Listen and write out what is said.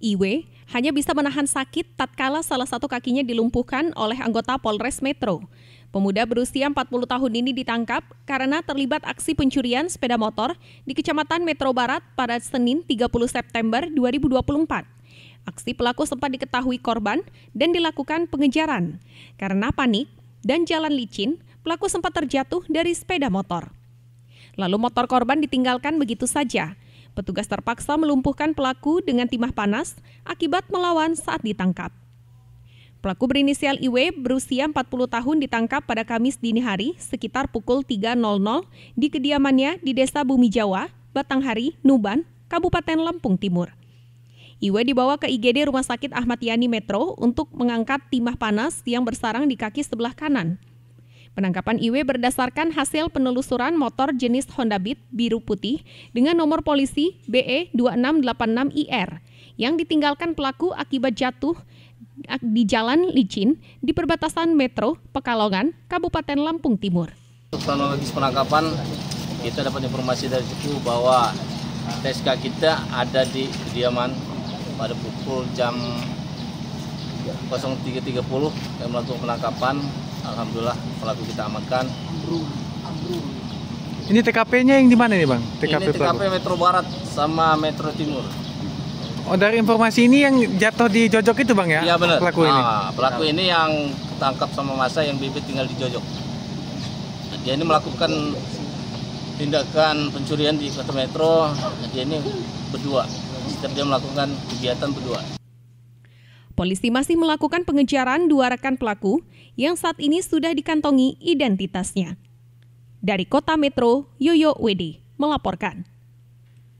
IW hanya bisa menahan sakit tatkala salah satu kakinya dilumpuhkan oleh anggota Polres Metro. Pemuda berusia 40 tahun ini ditangkap karena terlibat aksi pencurian sepeda motor di Kecamatan Metro Barat pada Senin 30 September 2024. Aksi pelaku sempat diketahui korban dan dilakukan pengejaran. Karena panik dan jalan licin, pelaku sempat terjatuh dari sepeda motor. Lalu motor korban ditinggalkan begitu saja. Petugas terpaksa melumpuhkan pelaku dengan timah panas akibat melawan saat ditangkap. Pelaku berinisial IW berusia 40 tahun ditangkap pada Kamis dini hari sekitar pukul 3.00 di kediamannya di Desa Bumi Jawa, Batanghari, Nuban, Kabupaten Lampung Timur. Iwe dibawa ke IGD Rumah Sakit Ahmad Yani Metro untuk mengangkat timah panas yang bersarang di kaki sebelah kanan. Penangkapan IW berdasarkan hasil penelusuran motor jenis Honda Beat biru putih dengan nomor polisi BE 2686IR yang ditinggalkan pelaku akibat jatuh di Jalan Licin di perbatasan Metro Pekalongan, Kabupaten Lampung Timur. Kronologis penangkapan kita dapat informasi dari situ bahwa TSK kita ada di kediaman pada pukul jam 03.30 yang melakukan penangkapan alhamdulillah pelaku kita amankan. Ini TKP-nya yang di mana nih bang? TKP ini TKP pelaku? Metro Barat sama Metro Timur. Oh dari informasi ini yang jatuh di jojok itu bang ya? Iya benar. Pelaku ini. Nah, pelaku ini yang tangkap sama masa yang bibit tinggal di jojok. Dia ini melakukan tindakan pencurian di kota Metro. Dia ini berdua. Setiap dia melakukan kegiatan berdua. Polisi masih melakukan pengejaran dua rekan pelaku yang saat ini sudah dikantongi identitasnya. Dari Kota Metro, Yoyo Wedi melaporkan.